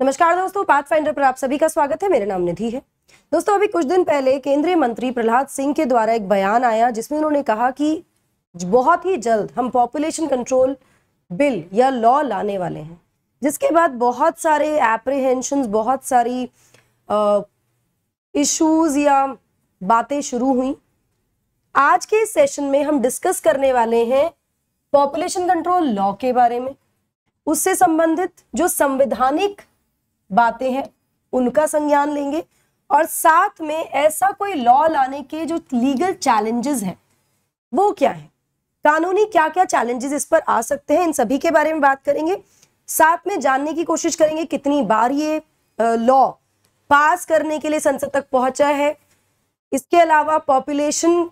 नमस्कार दोस्तों path finder पर आप सभी का स्वागत है मेरा नाम निधि है दोस्तों अभी कुछ दिन पहले केंद्रीय मंत्री प्रहलाद सिंह के द्वारा एक बयान आया जिसमें उन्होंने कहा कि बहुत ही जल्द हम पॉपुलेशन कंट्रोल बिल या लॉ लाने वाले हैं जिसके बाद बहुत सारे एप्रिहेंशन बहुत सारी इश्यूज या बातें शुरू हुई आज के सेशन में हम डिस्कस करने वाले हैं पॉपुलेशन कंट्रोल लॉ के बारे में उससे संबंधित जो संवैधानिक बातें हैं उनका संज्ञान लेंगे और साथ में ऐसा कोई लॉ लाने के जो लीगल चैलेंजेस हैं वो क्या है कानूनी क्या क्या चैलेंजेस इस पर आ सकते हैं इन सभी के बारे में बात करेंगे साथ में जानने की कोशिश करेंगे कितनी बार ये लॉ पास करने के लिए संसद तक पहुंचा है इसके अलावा पॉपुलेशन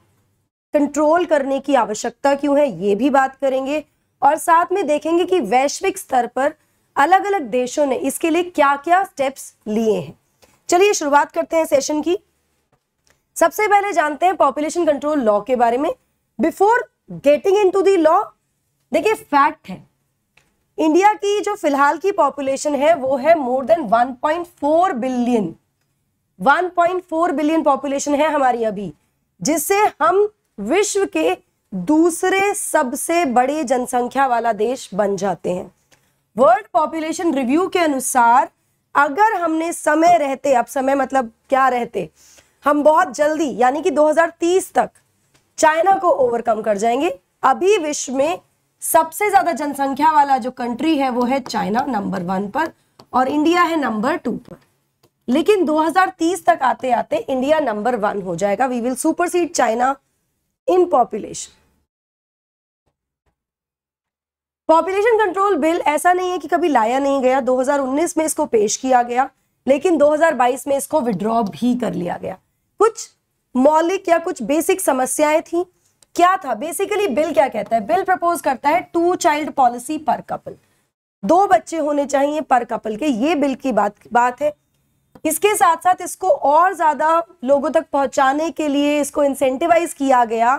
कंट्रोल करने की आवश्यकता क्यों है ये भी बात करेंगे और साथ में देखेंगे कि वैश्विक स्तर पर अलग अलग देशों ने इसके लिए क्या क्या स्टेप्स लिए हैं चलिए शुरुआत करते हैं सेशन की सबसे पहले जानते हैं पॉपुलेशन कंट्रोल लॉ के बारे में before getting into the law देखिए फैक्ट है इंडिया की जो फिलहाल की पॉपुलेशन है वो है more than 1.4 billion 1.4 billion population है हमारी अभी जिससे हम विश्व के दूसरे सबसे बड़े जनसंख्या वाला देश बन जाते हैं वर्ल्ड पॉपुलेशन रिव्यू के अनुसार अगर हमने समय रहते अब समय मतलब क्या रहते हम बहुत जल्दी यानी कि 2030 तक चाइना को ओवरकम कर जाएंगे अभी विश्व में सबसे ज्यादा जनसंख्या वाला जो कंट्री है वो है चाइना नंबर वन पर और इंडिया है नंबर टू पर लेकिन 2030 तक आते आते इंडिया नंबर वन हो जाएगा we will supersede China in population population control bill ऐसा नहीं है कि कभी लाया नहीं गया 2019 में इसको पेश किया गया लेकिन 2022 में इसको विड्रॉ भी कर लिया गया कुछ मौलिक या कुछ बेसिक समस्याएं थी क्या था बेसिकली बिल क्या कहता है बिल प्रपोज करता है टू चाइल्ड पॉलिसी पर कपल दो बच्चे होने चाहिए पर कपल के ये बिल की बात बात है इसके साथ साथ इसको और ज्यादा लोगों तक पहुंचाने के लिए इसको इंसेंटिवाइज किया गया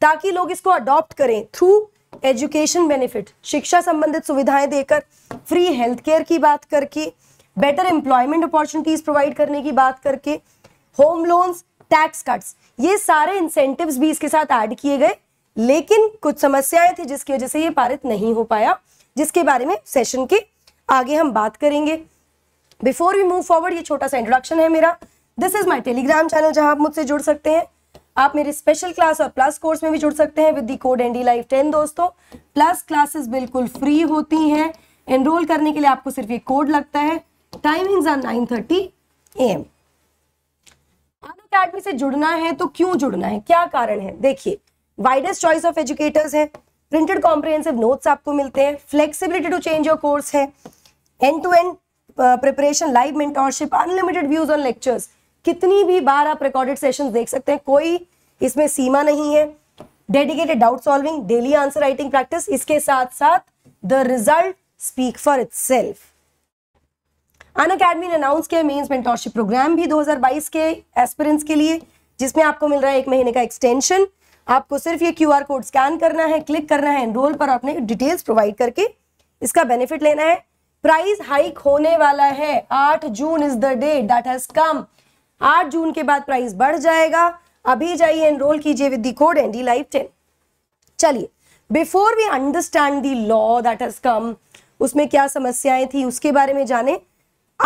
ताकि लोग इसको अडॉप्ट करें थ्रू एजुकेशन बेनिफिट शिक्षा संबंधित सुविधाएं देकर फ्री हेल्थ केयर की बात करके बेटर एम्प्लॉयमेंट अपॉर्चुनिटीज प्रोवाइड करने की बात करके होम लोन्स टैक्स कट्स ये सारे इंसेंटिव्स भी इसके साथ ऐड किए गए लेकिन कुछ समस्याएं थी जिसकी वजह से ये पारित नहीं हो पाया जिसके बारे में सेशन के आगे हम बात करेंगे बिफोर वी मूव फॉरवर्ड ये छोटा सा इंट्रोडक्शन है मेरा this is my Telegram channel जहां आप मुझसे जुड़ सकते हैं आप मेरे स्पेशल क्लास और प्लस कोर्स में भी जुड़ सकते हैं with the code ND life ten दोस्तों प्लस क्लासेस बिल्कुल फ्री होती हैं एनरोल करने के लिए आपको सिर्फ ये कोड लगता है timings are nine thirty A M Unacademy से जुड़ना है तो क्यों जुड़ना है क्या कारण है देखिए वाइडेस्ट चॉइस ऑफ एजुकेटर्स है प्रिंटेड कॉम्प्रिहेंसिव नोट्स आपको मिलते हैं flexibility to change your course है end to end preparation live mentorship unlimited views on lectures कितनी भी बार आप रिकॉर्डेड सेशन देख सकते हैं कोई इसमें सीमा नहीं है dedicated doubt solving daily answer writing practice इसके साथ साथ the result speak for itself Unacademy ने अनाउंस किया मेंस मेंटोरशिप प्रोग्राम भी 2022 के एस्पिरेंट्स के लिए जिसमें आपको मिल रहा है एक महीने का एक्सटेंशन आपको सिर्फ ये क्यूआर कोड स्कैन करना है क्लिक करना है एनरोल पर आपने डिटेल्स प्रोवाइड करके इसका बेनिफिट लेना है प्राइस हाइक होने वाला है आठ June is the date that has come आठ जून के बाद प्राइस बढ़ जाएगा अभी जाइए एनरोल कीजिए with code ND life ten चलिए before we understand the law that has come उसमें क्या समस्याएं थी उसके बारे में जाने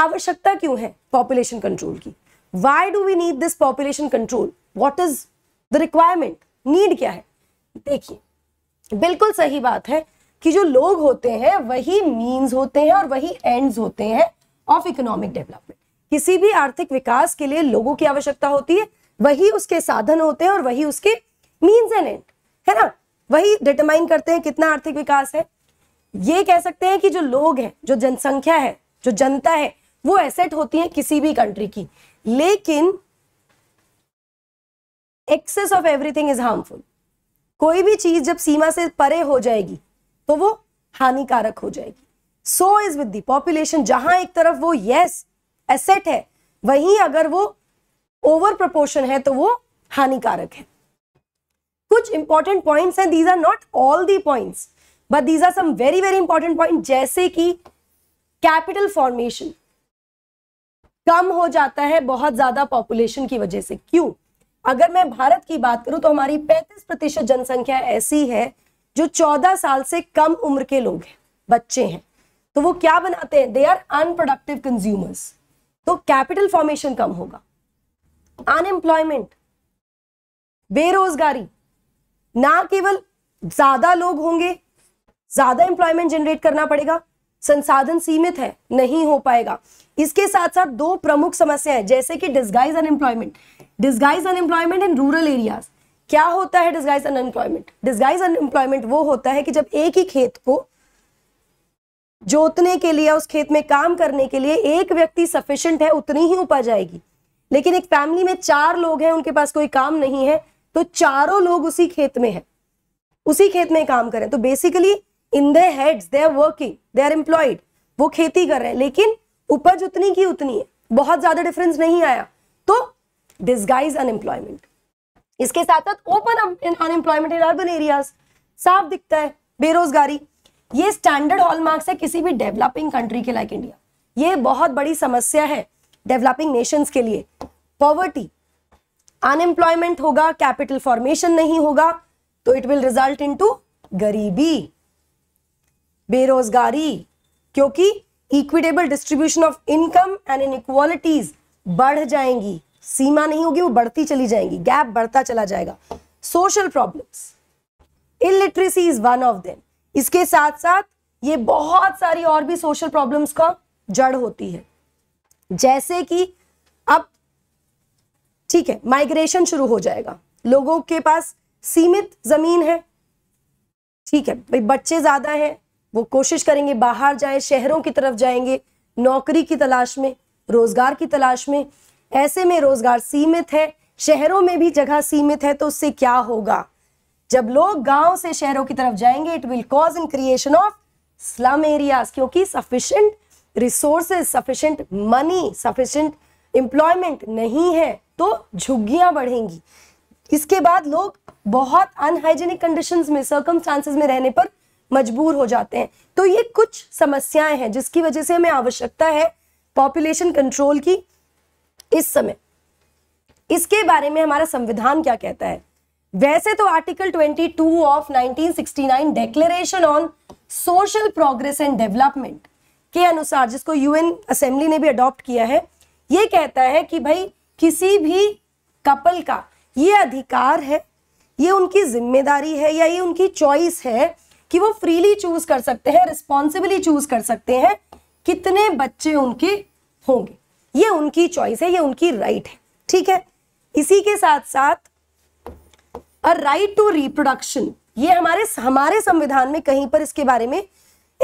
आवश्यकता क्यों है पॉपुलेशन कंट्रोल की why do we need this population control what is the requirement need क्या है देखिए बिल्कुल सही बात है कि जो लोग होते हैं वही मीन्स होते हैं और वही एंड होते हैं ऑफ इकोनॉमिक डेवलपमेंट किसी भी आर्थिक विकास के लिए लोगों की आवश्यकता होती है वही उसके साधन होते हैं और वही उसके मीन्स एंड एंड है ना वही डिटरमाइन करते हैं कितना आर्थिक विकास है ये कह सकते हैं कि जो लोग हैं जो जनसंख्या है जो जनता है वो एसेट होती है किसी भी कंट्री की लेकिन excess of everything is harmful कोई भी चीज जब सीमा से परे हो जाएगी तो वो हानिकारक हो जाएगी so is with the population जहां एक तरफ वो यस yes, एसेट है वहीं अगर वो ओवर प्रपोर्शन है तो वो हानिकारक है कुछ इंपॉर्टेंट पॉइंट्स हैं these are not all the points but these are some very very important point जैसे कि कैपिटल फॉर्मेशन कम हो जाता है बहुत ज्यादा पॉपुलेशन की वजह से क्यों अगर मैं भारत की बात करूं तो हमारी 35 प्रतिशत जनसंख्या ऐसी है जो 14 साल से कम उम्र के लोग हैं बच्चे हैं तो वो क्या बनाते हैं दे आर अनप्रोडक्टिव कंज्यूमर्स तो कैपिटल फॉर्मेशन कम होगा अनएम्प्लॉयमेंट बेरोजगारी ना केवल ज्यादा लोग होंगे ज्यादा एम्प्लॉयमेंट जनरेट करना पड़ेगा संसाधन सीमित है नहीं हो पाएगा इसके साथ साथ दो प्रमुख समस्याएं जैसे कि disguise unemployment disguise unemployment in rural areas क्या होता है डिस्गाइज अनएम्प्लॉयमेंट डिस्गाइज अनएम्प्लॉयमेंट वो होता है कि जब एक ही खेत को जोतने के लिए उस खेत में काम करने के लिए एक व्यक्ति सफिशियंट है उतनी ही उपज आएगी लेकिन एक फैमिली में चार लोग हैं उनके पास कोई काम नहीं है तो चारों लोग उसी खेत में है उसी खेत में काम करें तो basically in the heads they are working they are employed वो खेती कर रहे हैं लेकिन उपज उतनी की उतनी है बहुत ज्यादा डिफरेंस नहीं आया तो डिस्गाइज अनएम्प्लॉयमेंट इसके साथ साथ open unemployment in urban areas साफ दिखता है बेरोजगारी ये स्टैंडर्ड हॉलमार्क्स है किसी भी डेवलपिंग कंट्री के लाइक इंडिया ये बहुत बड़ी समस्या है डेवलपिंग नेशंस के लिए पॉवर्टी अनएम्प्लॉयमेंट होगा कैपिटल फॉर्मेशन नहीं होगा तो it will result into गरीबी बेरोजगारी क्योंकि equitable distribution of income and इन इक्वालिटीज बढ़ जाएंगी सीमा नहीं होगी वो बढ़ती चली जाएंगी गैप बढ़ता चला जाएगा social problems illiteracy is one of them इसके साथ साथ ये बहुत सारी और भी सोशल प्रॉब्लम्स का जड़ होती है जैसे कि अब ठीक है माइग्रेशन शुरू हो जाएगा लोगों के पास सीमित जमीन है ठीक है भाई बच्चे ज्यादा हैं वो कोशिश करेंगे बाहर जाए शहरों की तरफ जाएंगे नौकरी की तलाश में रोजगार की तलाश में ऐसे में रोजगार सीमित है शहरों में भी जगह सीमित है तो उससे क्या होगा जब लोग गांव से शहरों की तरफ जाएंगे it will cause in creation of slum areas क्योंकि sufficient resources sufficient money sufficient employment नहीं है तो झुग्गियां बढ़ेंगी इसके बाद लोग बहुत अनहाइजेनिक कंडीशंस में सर्कम में रहने पर मजबूर हो जाते हैं तो ये कुछ समस्याएं हैं जिसकी वजह से हमें आवश्यकता है पॉपुलेशन कंट्रोल की इस समय इसके बारे में हमारा संविधान क्या कहता है वैसे तो article 22 of 1969 declaration on social progress and development के अनुसार जिसको यूएन असेंबली ने भी अडॉप्ट किया है ये कहता है कि भाई किसी भी कपल का ये अधिकार है ये उनकी जिम्मेदारी है या ये उनकी चॉइस है कि वो फ्रीली चूज कर सकते हैं रिस्पॉन्सिबली चूज कर सकते हैं कितने बच्चे उनके होंगे ये उनकी चॉइस है ये उनकी राइट right है ठीक है इसी के साथ साथ अ राइट टू रिप्रोडक्शन ये हमारे हमारे संविधान में कहीं पर इसके बारे में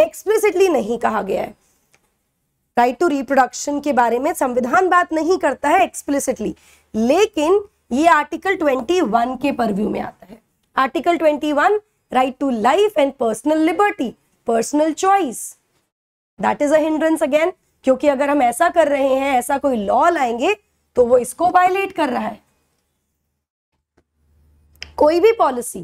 एक्सप्लिसिटली नहीं कहा गया है राइट टू रिप्रोडक्शन के बारे में संविधान बात नहीं करता है एक्सप्लिसिटली लेकिन ये आर्टिकल 21 के परव्यू में आता है article 21 right to life and personal liberty personal choice that is endangers again क्योंकि अगर हम ऐसा कर रहे हैं ऐसा कोई लॉ लाएंगे तो वो इसको वायलेट कर रहा है कोई भी पॉलिसी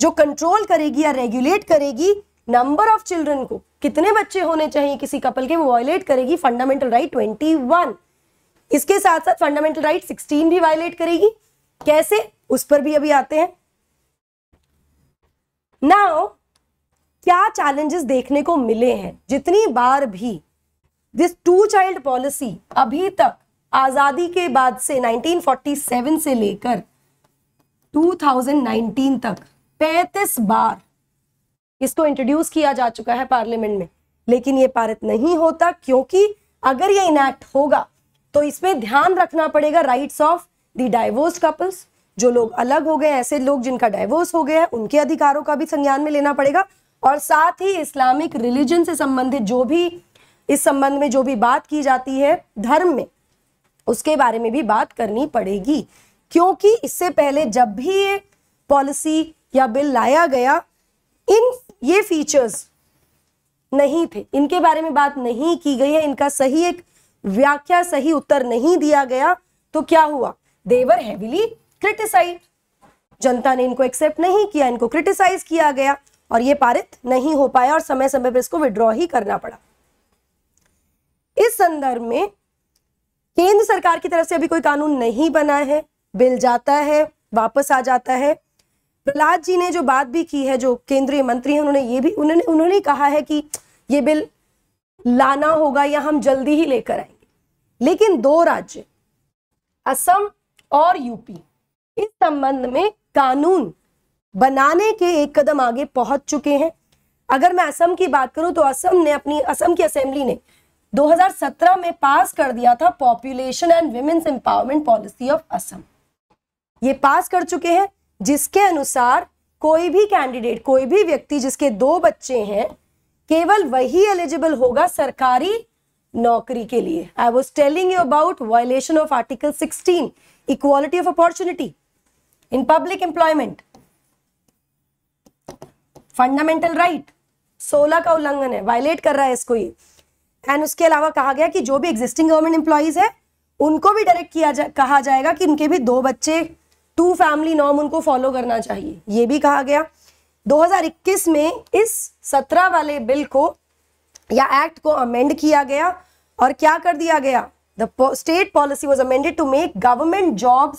जो कंट्रोल करेगी या रेगुलेट करेगी नंबर ऑफ चिल्ड्रन को कितने बच्चे होने चाहिए किसी कपल के वो वायलेट करेगी फंडामेंटल राइट ट्वेंटी वन इसके साथ साथ फंडामेंटल राइट सिक्सटीन भी वायलेट करेगी कैसे उस पर भी अभी आते हैं नाउ क्या चैलेंजेस देखने को मिले हैं जितनी बार भी दिस टू चाइल्ड पॉलिसी अभी तक आजादी के बाद से 1947 से लेकर 2019 तक 35 बार इसको इंट्रोड्यूस किया जा चुका है पार्लियामेंट में लेकिन ये पारित नहीं होता क्योंकि अगर ये इनैक्ट होगा तो इसमें ध्यान रखना पड़ेगा rights of the divorce couples जो लोग अलग हो गए ऐसे लोग जिनका डाइवोर्स हो गया है उनके अधिकारों का भी संज्ञान में लेना पड़ेगा और साथ ही इस्लामिक रिलीजन से संबंधित जो भी इस संबंध में जो भी बात की जाती है धर्म में उसके बारे में भी बात करनी पड़ेगी क्योंकि इससे पहले जब भी ये पॉलिसी या बिल लाया गया इन ये फीचर्स नहीं थे इनके बारे में बात नहीं की गई है इनका सही एक व्याख्या सही उत्तर नहीं दिया गया तो क्या हुआ देवर हैविली क्रिटिसाइज जनता ने इनको एक्सेप्ट नहीं किया इनको क्रिटिसाइज किया गया और ये पारित नहीं हो पाया और समय समय पर इसको विड्रॉ ही करना पड़ा इस संदर्भ में केंद्र सरकार की तरफ से अभी कोई कानून नहीं बना है बिल जाता है वापस आ जाता है प्रहलाद जी ने जो बात भी की है जो केंद्रीय मंत्री हैं उन्होंने ये भी उन्होंने उन्होंने कहा है कि ये बिल लाना होगा या हम जल्दी ही लेकर आएंगे लेकिन दो राज्य असम और यूपी इस संबंध में कानून बनाने के एक कदम आगे पहुंच चुके हैं अगर मैं असम की बात करूं तो असम ने अपनी असम की असेंबली ने 2017 में पास कर दिया था population and women's empowerment policy of Assam ये पास कर चुके हैं जिसके अनुसार कोई भी कैंडिडेट कोई भी व्यक्ति जिसके दो बच्चे हैं केवल वही एलिजिबल होगा सरकारी नौकरी के लिए I was telling you about violation of article 16 equality of opportunity in public employment fundamental right 16 का उल्लंघन है वायलेट कर रहा है इसको ये एंड उसके अलावा कहा गया कि जो भी एग्जिस्टिंग गवर्नमेंट एम्प्लॉयज है उनको भी डायरेक्ट किया जा, कहा जाएगा कि उनके भी दो बच्चे टू फैमिली नॉर्म उनको फॉलो करना चाहिए ये भी कहा गया 2021 में इस 17 वाले बिल को या एक्ट को अमेंड किया गया और क्या कर दिया गया the state policy was amended to make government job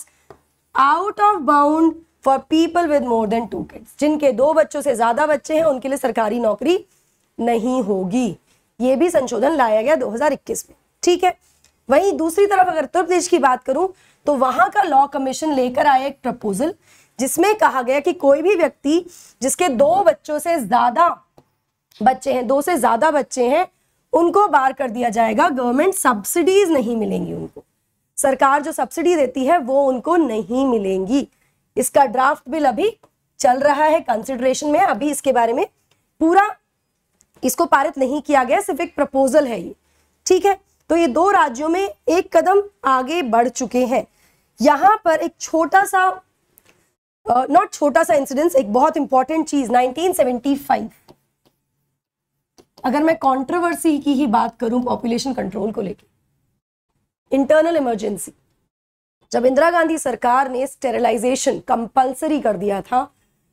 out of bound for people with more than two kids जिनके दो बच्चों से ज्यादा बच्चे हैं उनके लिए सरकारी नौकरी नहीं होगी ये भी संशोधन लाया गया 2021 में ठीक है वहीं दूसरी तरफ अगर उत्तर प्रदेश की बात करूं तो वहां का लॉ कमीशन लेकर आया एक प्रपोजल जिसमें कहा गया कि कोई भी व्यक्ति जिसके दो बच्चों से ज्यादा बच्चे हैं दो से ज्यादा बच्चे हैं उनको बार कर दिया जाएगा गवर्नमेंट सब्सिडीज नहीं मिलेंगी उनको सरकार जो सब्सिडी देती है वो उनको नहीं मिलेंगी इसका ड्राफ्ट बिल अभी चल रहा है कंसिडरेशन में अभी इसके बारे में पूरा इसको पारित नहीं किया गया सिर्फ एक प्रपोजल है ये ठीक है तो ये दो राज्यों में एक कदम आगे बढ़ चुके हैं यहाँ पर एक छोटा सा नॉट uh, छोटा सा इंसिडेंस एक बहुत इंपॉर्टेंट चीज 1975 अगर मैं कंट्रोवर्सी की ही बात करूं पॉपुलेशन कंट्रोल को लेकर इंटरनल इमरजेंसी जब इंदिरा गांधी सरकार ने स्टेरिलाइजेशन कंपलसरी कर दिया था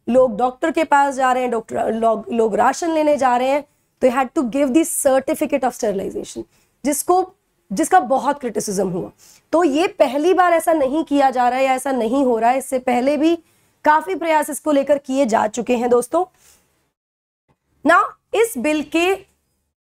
लोग डॉक्टर के पास जा रहे हैं डॉक्टर लोग लो, राशन लेने जा रहे हैं तो had to give this certificate of sterilisation जिसको जिसका बहुत क्रिटिसिज्म हुआ तो ये पहली बार ऐसा नहीं किया जा रहा है या ऐसा नहीं हो रहा है इससे पहले भी काफी प्रयास इसको लेकर किए जा चुके हैं दोस्तों ना इस बिल के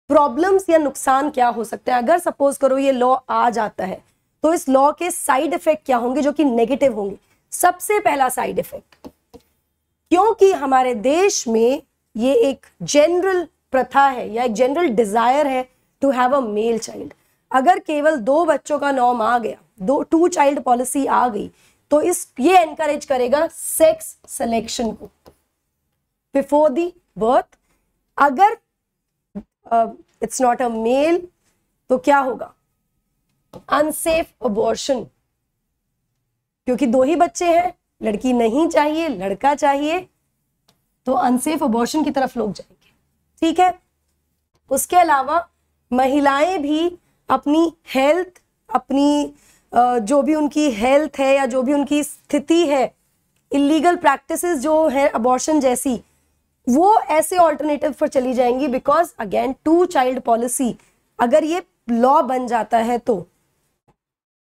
प्रॉब्लम्स या नुकसान क्या हो सकते हैं अगर सपोज करो ये लॉ आ जाता है तो इस लॉ के साइड इफेक्ट क्या होंगे जो कि नेगेटिव होंगे सबसे पहला साइड इफेक्ट क्योंकि हमारे देश में ये एक जनरल प्रथा है या एक जनरल डिजायर है to have a male child अगर केवल दो बच्चों का नॉर्म आ गया दो टू चाइल्ड पॉलिसी आ गई तो इस ये एनकरेज करेगा सेक्स सिलेक्शन को बिफोर दी बर्थ अगर इट्स नॉट अ मेल तो क्या होगा अनसेफ अबॉर्शन क्योंकि दो ही बच्चे हैं लड़की नहीं चाहिए लड़का चाहिए तो अनसेफ अबॉर्शन की तरफ लोग जाएंगे ठीक है उसके अलावा महिलाएं भी अपनी हेल्थ अपनी जो भी उनकी हेल्थ है या जो भी उनकी स्थिति है इलीगल प्रैक्टिसेस जो है अबॉर्शन जैसी वो ऐसे ऑल्टरनेटिव पर चली जाएंगी because again two child policy अगर ये लॉ बन जाता है तो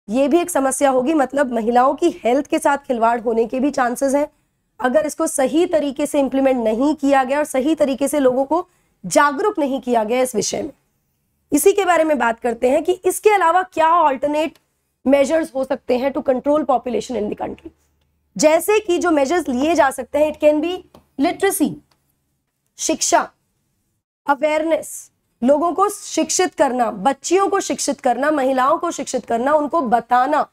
ये भी एक समस्या होगी मतलब महिलाओं की हेल्थ के साथ खिलवाड़ होने के भी चांसेस हैं अगर इसको सही तरीके से इम्प्लीमेंट नहीं किया गया और सही तरीके से लोगों को जागरूक नहीं किया गया इस विषय में इसी के बारे में बात करते हैं कि इसके अलावा क्या ऑल्टरनेट मेजर्स हो सकते हैं to control population in the country जैसे कि जो मेजर्स लिए जा सकते हैं इट कैन बी लिटरेसी शिक्षा अवेयरनेस लोगों को शिक्षित करना बच्चियों को शिक्षित करना महिलाओं को शिक्षित करना उनको बताना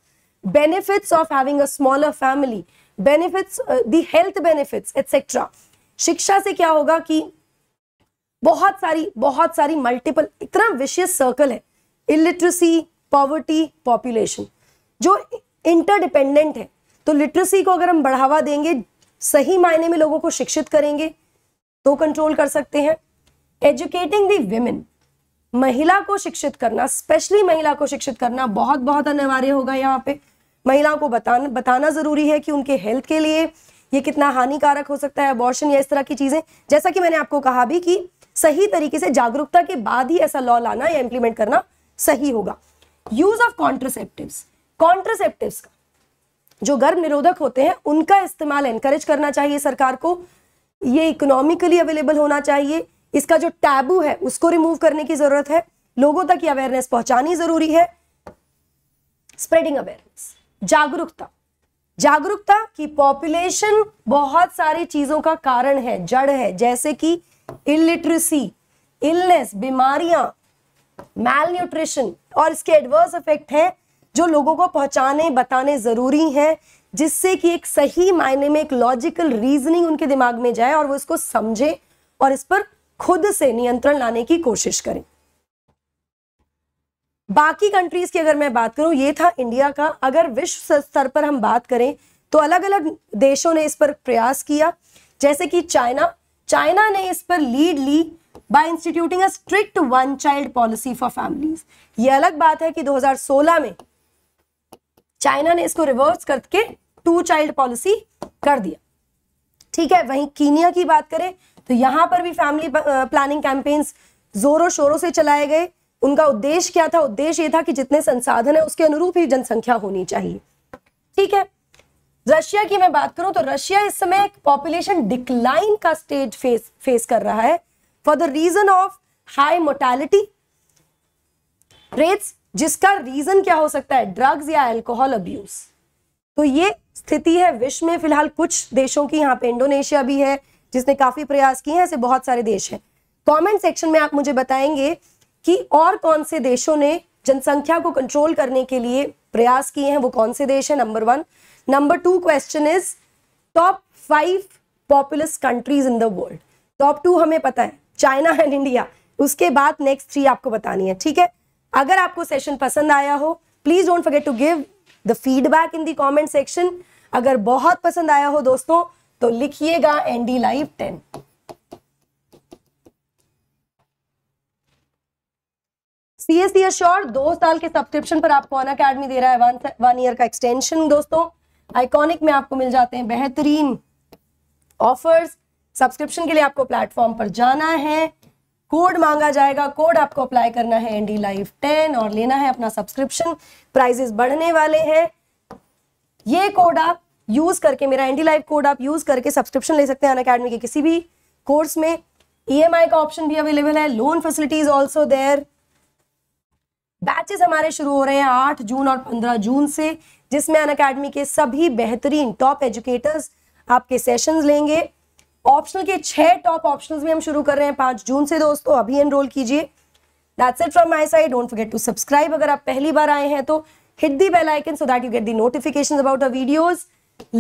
benefits of having a smaller family benefits the health benefits etcetera शिक्षा से क्या होगा कि बहुत सारी बहुत सारी मल्टीपल इतना विशेष सर्कल है इलिटरेसी पॉवर्टी पॉपुलेशन जो इंटरडिपेंडेंट है तो लिटरेसी को अगर हम बढ़ावा देंगे सही मायने में लोगों को शिक्षित करेंगे तो कंट्रोल कर सकते हैं एजुकेटिंग दी विमेन महिला को शिक्षित करना स्पेशली महिला को शिक्षित करना बहुत बहुत अनिवार्य होगा यहाँ पे महिलाओं को बताना बताना जरूरी है कि उनके हेल्थ के लिए ये कितना हानिकारक हो सकता है अबॉर्शन या इस तरह की चीजें जैसा कि मैंने आपको कहा भी कि सही तरीके से जागरूकता के बाद ही ऐसा लॉ लाना या इंप्लीमेंट करना सही होगा यूज ऑफ कॉन्ट्रोसेप्टिव्स कॉन्ट्रोसेप्टिव्स का जो गर्भ निरोधक होते हैं उनका इस्तेमाल एनकरेज करना चाहिए सरकार को ये इकोनॉमिकली अवेलेबल होना चाहिए इसका जो टैबू है उसको रिमूव करने की जरूरत है लोगों तक ये अवेयरनेस पहुंचानी जरूरी है स्प्रेडिंग अवेयरनेस जागरूकता जागरूकता की पॉपुलेशन बहुत सारी चीजों का कारण है जड़ है जैसे कि इलिटरेसी इलनेस बीमारियां मैल न्यूट्रिशन और इसके एडवर्स इफेक्ट हैं जो लोगों को पहुंचाने बताने ज़रूरी हैं जिससे कि एक सही मायने में एक लॉजिकल रीजनिंग उनके दिमाग में जाए और वो इसको समझे और इस पर खुद से नियंत्रण लाने की कोशिश करें बाकी कंट्रीज की अगर मैं बात करूं ये था इंडिया का अगर विश्व स्तर पर हम बात करें तो अलग अलग देशों ने इस पर प्रयास किया जैसे कि चाइना चाइना ने इस पर लीड ली by instituting a strict one child policy for families ये अलग बात है कि 2016 में चाइना ने इसको रिवर्स करके टू चाइल्ड पॉलिसी कर दिया ठीक है वहीं कीनिया की बात करें तो यहां पर भी फैमिली प्लानिंग कैंपेन्स जोरों शोरों से चलाए गए उनका उद्देश्य क्या था उद्देश्य ये था कि जितने संसाधन है उसके अनुरूप ही जनसंख्या होनी चाहिए ठीक है रशिया की मैं बात करूं तो रशिया इस समय एक पॉपुलेशन डिक्लाइन का स्टेज फेस फेस कर रहा है for the reason of high mortality rates जिसका रीजन क्या हो सकता है ड्रग्स या एल्कोहल अब्यूज तो ये स्थिति है विश्व में फिलहाल कुछ देशों की यहाँ पे इंडोनेशिया भी है जिसने काफी प्रयास किए हैं ऐसे बहुत सारे देश हैं कमेंट सेक्शन में आप मुझे बताएंगे कि और कौन से देशों ने जनसंख्या को कंट्रोल करने के लिए प्रयास किए हैं वो कौन से देश है number one number two question is top five populous countries in the world top two हमें पता है चाइना एंड इंडिया उसके बाद नेक्स्ट थ्री आपको बतानी है ठीक है अगर आपको सेशन पसंद आया हो please don't forget to give the feedback in the comment section अगर बहुत पसंद आया हो दोस्तों तो लिखिएगा ND live ten CSC sure दो साल के सब्सक्रिप्शन पर आपको अन अकेडमी दे रहा है वन ईयर का एक्सटेंशन दोस्तों आइकॉनिक में आपको मिल जाते हैं बेहतरीन ऑफर्स सब्सक्रिप्शन के लिए आपको प्लेटफॉर्म पर जाना है कोड मांगा जाएगा कोड आपको अप्लाई करना है एनडी लाइफ टेन और लेना है अपना सब्सक्रिप्शन प्राइजेस बढ़ने वाले हैं ये कोड आप यूज करके मेरा एनडी लाइफ कोड आप यूज करके सब्सक्रिप्शन ले सकते हैं अन अकेडमी के किसी भी कोर्स में ई e का ऑप्शन भी अवेलेबल है loan facilities also there batches हमारे शुरू हो रहे हैं आठ जून और पंद्रह जून से जिसमें अन अकेडमी के सभी बेहतरीन टॉप एजुकेटर्स आपके सेशंस लेंगे ऑप्शनल के छह टॉप ऑप्शनल भी हम शुरू कर रहे हैं पांच जून से दोस्तों अभी एनरोल कीजिए that's it from my side don't forget to subscribe अगर आप पहली बार आए हैं तो hit the bell icon so that you get the notification about a videos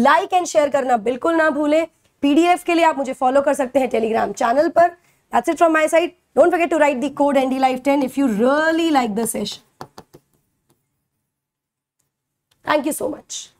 like and share करना बिल्कुल ना भूलें पीडीएफ के लिए आप मुझे फॉलो कर सकते हैं टेलीग्राम चैनल पर that's it from my side Don't forget to write the code ndlife 10 if you really like the session. Thank you so much.